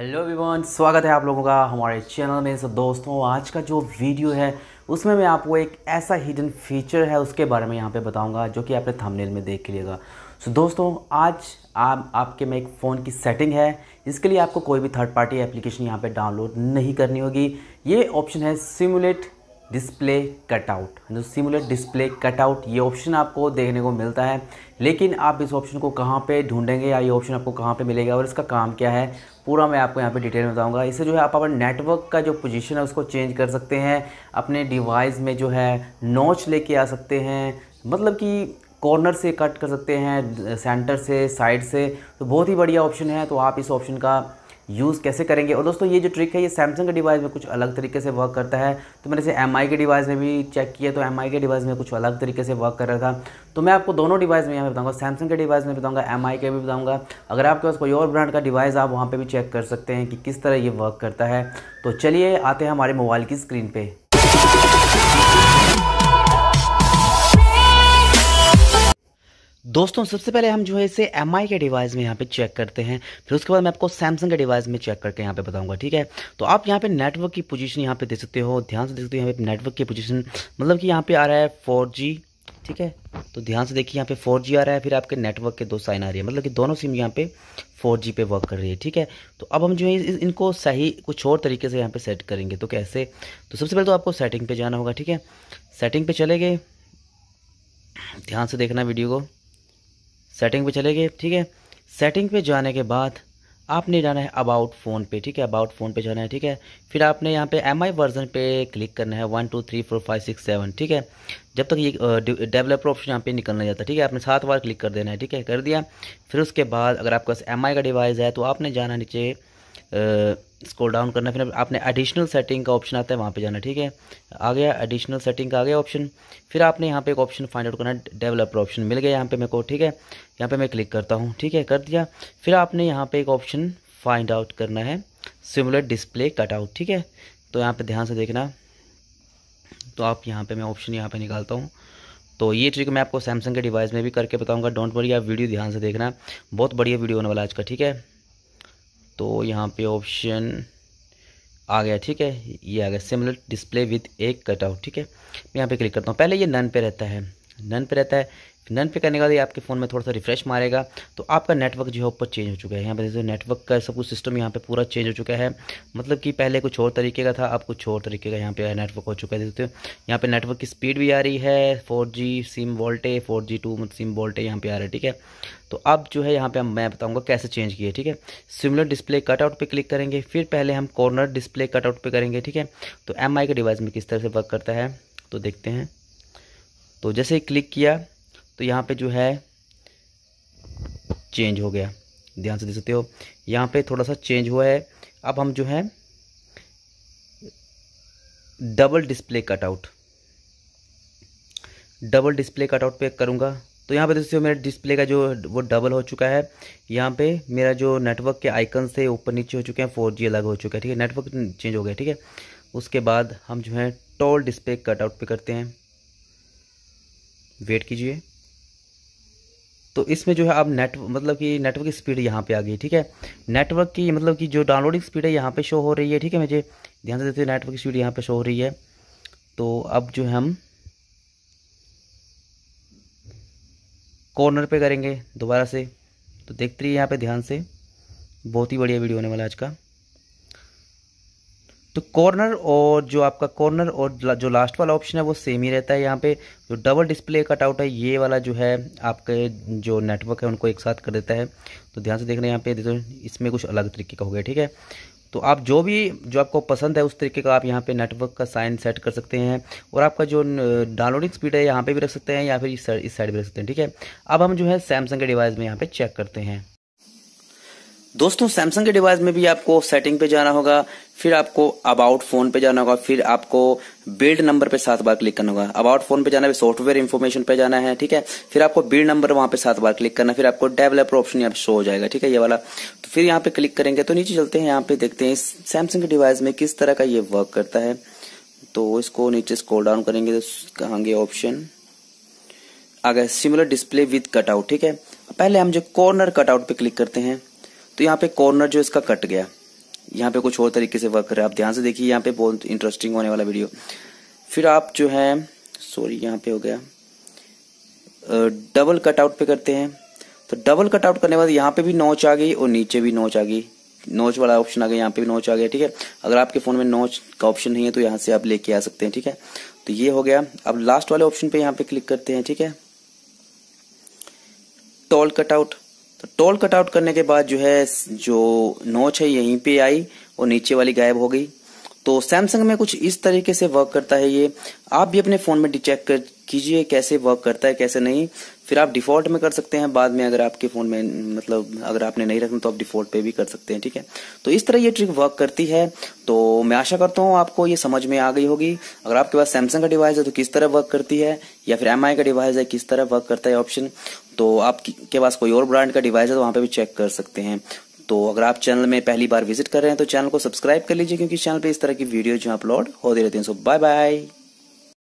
hello Vivaan स्वागत है आप लोगों का हमारे चैनल में सब दोस्तों आज का जो वीडियो है उसमें मैं आपको एक ऐसा हिडन फीचर है उसके बारे में यहाँ पे बताऊँगा जो कि आपने थंबनेल में देख लीजिएगा सो दोस्तों आज आप आपके में एक फ़ोन की सेटिंग है इसके लिए आपको कोई भी थर्ड पार्टी एप्लीकेशन यहाँ पे डाउनलोड नहीं करनी होगी ये ऑप्शन है सिमुलेट डिस्प्ले कटआउट जो सिमुलेट डिस्प्ले कटआउट ये ऑप्शन आपको देखने को मिलता है लेकिन आप इस ऑप्शन को कहाँ पे ढूंढेंगे या ये ऑप्शन आपको कहाँ पे मिलेगा और इसका काम क्या है पूरा मैं आपको यहाँ पे डिटेल में बताऊँगा इससे जो है आप अपने नेटवर्क का जो पोजीशन है उसको चेंज कर सकते हैं अपने डिवाइस में जो है नोच ले आ सकते हैं मतलब कि कॉर्नर से कट कर सकते हैं सेंटर से साइड से तो बहुत ही बढ़िया ऑप्शन है तो आप इस ऑप्शन का यूज़ कैसे करेंगे और दोस्तों ये जो ट्रिक है ये सैमसंग के डिवाइस में कुछ अलग तरीके से वर्क करता है तो मैंने इसे एम के डिवाइस में भी चेक किया तो एम के डिवाइस में कुछ अलग तरीके से वर्क कर रहा था तो मैं आपको दोनों डिवाइस में यहाँ बताऊँगा सैमसंग के डिवाइस में बताऊँगा एम के भी बताऊँगा अगर आपके पास कोई और ब्रांड का डिवाइस आप वहाँ पर भी चेक कर सकते हैं कि किस तरह ये वर्क करता है तो चलिए आते हैं हमारे मोबाइल की स्क्रीन पर दोस्तों सबसे पहले हम जो है इसे एम के डिवाइस में यहाँ पे चेक करते हैं फिर उसके बाद मैं आपको सैमसंग के डिवाइस में चेक करके यहाँ पे बताऊंगा ठीक है तो आप यहाँ पे नेटवर्क की पोजीशन यहाँ पे देख सकते हो ध्यान से देख सकते हो यहाँ पे नेटवर्क की पोजीशन मतलब कि यहाँ पे आ रहा है फोर ठीक है तो ध्यान से देखिए यहाँ पे फोर आ रहा है फिर आपके नेटवर्क के दो साइन आ रही है मतलब कि दोनों सिम यहाँ पे फोर पे वर्क कर रही है ठीक है तो अब हम जो है इनको सही कुछ और तरीके से यहाँ पे सेट करेंगे तो कैसे तो सबसे पहले तो आपको सेटिंग पे जाना होगा ठीक है सेटिंग पे चले गए ध्यान से देखना वीडियो को सेटिंग पे चले गए ठीक है सेटिंग पे जाने के बाद आपने जाना है अबाउट फ़ोन पे ठीक है अबाउट फ़ोन पे जाना है ठीक है फिर आपने यहाँ पे एम आई वर्जन पे क्लिक करना है one two three four five six seven ठीक है जब तक ये डेवलपर ऑप्शन यहाँ पे निकलना जाता है ठीक है आपने सात बार क्लिक कर देना है ठीक है कर दिया फिर उसके बाद अगर आपके पास एम का डिवाइस है तो आपने जाना नीचे स्क्रॉल डाउन करना फिर आपने एडिशनल सेटिंग का ऑप्शन आता है वहाँ पे जाना ठीक है आ गया एडिशनल सेटिंग का आ गया ऑप्शन फिर आपने यहाँ पे एक ऑप्शन फाइंड आउट करना डेवलपर ऑप्शन मिल गया यहाँ पे मेरे को ठीक है यहाँ पे मैं क्लिक करता हूँ ठीक है कर दिया फिर आपने यहाँ पे एक ऑप्शन फाइंड आउट करना है सिमुलर डिस्प्ले कट आउट ठीक है तो यहाँ पर ध्यान से देखना तो आप यहाँ पर मैं ऑप्शन यहाँ पर निकालता हूँ तो ये ट्रिक मैं आपको सैमसंग के डिवाइस में भी करके बताऊँगा डोंट वरी आप वीडियो ध्यान से देखना बहुत बढ़िया वीडियो होने वाला आज का ठीक है तो यहाँ पे ऑप्शन आ गया ठीक है ये आ गया सिमिलर डिस्प्ले विथ एक कटआउट ठीक है मैं यहाँ पे क्लिक करता हूँ पहले ये नन पे रहता है नन पे रहता है नन पे करने के बाद ये आपके फ़ोन में थोड़ा सा रिफ्रेश मारेगा तो आपका नेटवर्क जो है ऊपर चेंज हो चुका है यहाँ पर जैसे नेटवर्क का सब कुछ सिस्टम यहाँ पे पूरा चेंज हो चुका है मतलब कि पहले कुछ और तरीके का था अब कुछ और तरीके का यहाँ पे नेटवर्क हो चुका है देखते हो यहाँ पर नेटवर्क की स्पीड भी आ रही है four SIM VoLTE four G two SIM VoLTE यहाँ पर आ रहा है ठीक है तो अब जो है यहाँ पर मैं बताऊँगा कैसे चेंज किए ठीक है सिमिलर डिस्प्ले कटआउट पर क्लिक करेंगे फिर पहले हम कॉर्नर डिस्प्ले कटआउट पर करेंगे ठीक है तो एम के डिवाइस में किस तरह से वर्क करता है तो देखते हैं तो जैसे ही क्लिक किया तो यहाँ पे जो है चेंज हो गया ध्यान से देख सकते हो यहाँ पे थोड़ा सा चेंज हुआ है अब हम जो है double display cutout double display cutout पे करूँगा तो यहाँ पे दोस्तों मेरे डिस्प्ले का जो वो डबल हो चुका है यहाँ पे मेरा जो नेटवर्क के आइकन से ऊपर नीचे हो चुके हैं फोर जी अलग हो चुका है ठीक है नेटवर्क चेंज हो गया ठीक है उसके बाद हम जो है टोल डिस्प्ले कटआउट पे करते हैं वेट कीजिए तो इसमें जो है आप नेट मतलब कि नेटवर्क की स्पीड यहाँ पे आ गई ठीक है नेटवर्क की मतलब कि जो डाउनलोडिंग स्पीड है यहाँ पे शो हो रही है ठीक है मुझे ध्यान से देते हुए नेटवर्क की स्पीड यहाँ पे शो हो रही है तो अब जो है हम कॉर्नर पे करेंगे दोबारा से तो देखते रहिए यहाँ पे ध्यान से बहुत ही बढ़िया वीडियो होने वाला आज का तो कॉर्नर और जो आपका कॉर्नर और जो लास्ट वाला ऑप्शन है वो सेम ही रहता है यहाँ पे जो डबल डिस्प्ले कटआउट है ये वाला जो है आपके जो नेटवर्क है उनको एक साथ कर देता है तो ध्यान से देख रहे हैं यहाँ पे देखो इसमें कुछ अलग तरीके का हो गया ठीक है तो आप जो भी जो आपको पसंद है उस तरीके का आप यहाँ पे नेटवर्क का साइन सेट कर सकते हैं और आपका जो डाउनलोडिंग स्पीड है यहाँ पे भी रख सकते हैं या फिर इस साइड इस साइड भी रख सकते हैं ठीक है अब हम जो है सैमसंग के डिवाइस में यहाँ पे चेक करते हैं दोस्तों सैमसंग के डिवाइस में भी आपको सेटिंग पे जाना होगा फिर आपको अबाउट फोन पे जाना होगा फिर आपको बिल्ड नंबर पे सात बार क्लिक करना होगा अबाउट फोन पे जाना है सॉफ्टवेयर इन्फॉर्मेशन पे जाना है ठीक है फिर आपको बिल्ड नंबर वहां पे सात बार क्लिक करना फिर आपको डेवलपर ऑप्शन यहाँ पे शो हो जाएगा ठीक है ये वाला तो फिर यहाँ पे क्लिक करेंगे तो नीचे चलते हैं यहाँ पे देखते हैं सैमसंग के डिवाइस में किस तरह का ये वर्क करता है तो इसको नीचे स्कोल डाउन करेंगे तो कहेंगे ऑप्शन आगे सिमिलर डिस्प्ले विद कटआउट ठीक है पहले हम जो कॉर्नर कटआउट पे क्लिक करते हैं तो यहाँ पे कॉर्नर जो इसका कट गया यहाँ पे कुछ और तरीके से वर्क कर रहा है आप ध्यान से देखिए यहाँ पे बहुत इंटरेस्टिंग होने वाला वीडियो फिर आप जो है सॉरी यहाँ पे हो गया डबल कटआउट पे करते हैं तो डबल कटआउट करने के बाद यहाँ पे भी नोच आ गई और नीचे भी नोच आ गई नोच वाला ऑप्शन आ गया यहाँ पे भी नोच आ गया ठीक है अगर आपके फ़ोन में नोच का ऑप्शन नहीं है तो यहाँ से आप लेके आ सकते हैं ठीक है तो ये हो गया अब लास्ट वाले ऑप्शन पे यहाँ पे क्लिक करते हैं ठीक है टॉल कटआउट तो टोल कटआउट करने के बाद जो है जो नोच है यहीं पे आई और नीचे वाली गायब हो गई तो सैमसंग में कुछ इस तरीके से वर्क करता है ये आप भी अपने फ़ोन में चेक कर कीजिए कैसे वर्क करता है कैसे नहीं फिर आप डिफ़ॉल्ट में कर सकते हैं बाद में अगर आपके फ़ोन में मतलब अगर आपने नहीं रखना तो आप डिफ़ॉल्ट पे भी कर सकते हैं ठीक है तो इस तरह ये ट्रिक वर्क करती है तो मैं आशा करता हूँ आपको ये समझ में आ गई होगी अगर आपके पास सैमसंग का डिवाइस है तो किस तरह वर्क करती है या फिर एम का डिवाइस है किस तरह वर्क करता है ऑप्शन तो आपके पास कोई और ब्रांड का डिवाइस है तो वहां पर भी चेक कर सकते हैं तो अगर आप चैनल में पहली बार विजिट कर रहे हैं तो चैनल को सब्सक्राइब कर लीजिए क्योंकि चैनल पे इस तरह की वीडियो जो अपलोड होती रहती हैं सो बाय बाय